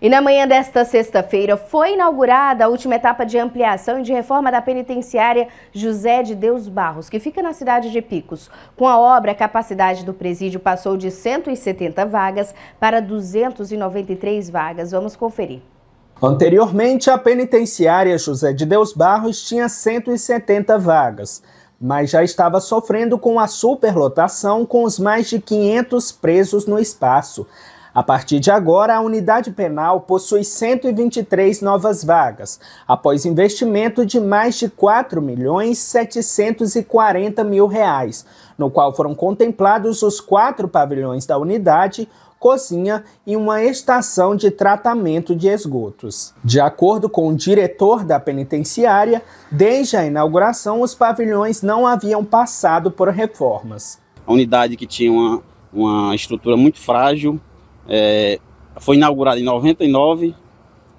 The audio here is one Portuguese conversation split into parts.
E na manhã desta sexta-feira foi inaugurada a última etapa de ampliação e de reforma da penitenciária José de Deus Barros, que fica na cidade de Picos. Com a obra, a capacidade do presídio passou de 170 vagas para 293 vagas. Vamos conferir. Anteriormente, a penitenciária José de Deus Barros tinha 170 vagas, mas já estava sofrendo com a superlotação com os mais de 500 presos no espaço. A partir de agora, a unidade penal possui 123 novas vagas, após investimento de mais de R$ milhões mil reais, no qual foram contemplados os quatro pavilhões da unidade, cozinha e uma estação de tratamento de esgotos. De acordo com o diretor da penitenciária, desde a inauguração os pavilhões não haviam passado por reformas. A unidade que tinha uma, uma estrutura muito frágil, é, foi inaugurada em 99,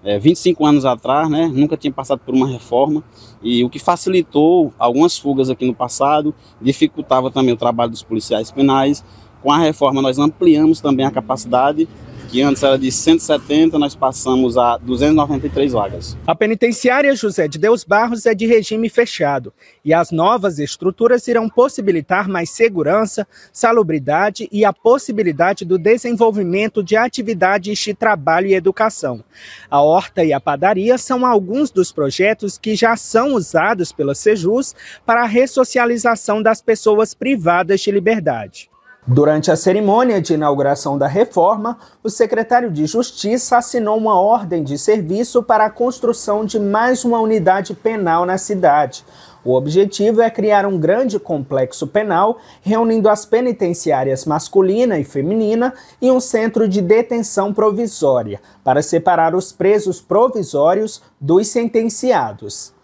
é, 25 anos atrás, né? Nunca tinha passado por uma reforma e o que facilitou algumas fugas aqui no passado, dificultava também o trabalho dos policiais penais. Com a reforma nós ampliamos também a capacidade que antes era de 170, nós passamos a 293 vagas. A penitenciária José de Deus Barros é de regime fechado e as novas estruturas irão possibilitar mais segurança, salubridade e a possibilidade do desenvolvimento de atividades de trabalho e educação. A horta e a padaria são alguns dos projetos que já são usados pela Sejus para a ressocialização das pessoas privadas de liberdade. Durante a cerimônia de inauguração da reforma, o secretário de Justiça assinou uma ordem de serviço para a construção de mais uma unidade penal na cidade. O objetivo é criar um grande complexo penal, reunindo as penitenciárias masculina e feminina e um centro de detenção provisória, para separar os presos provisórios dos sentenciados.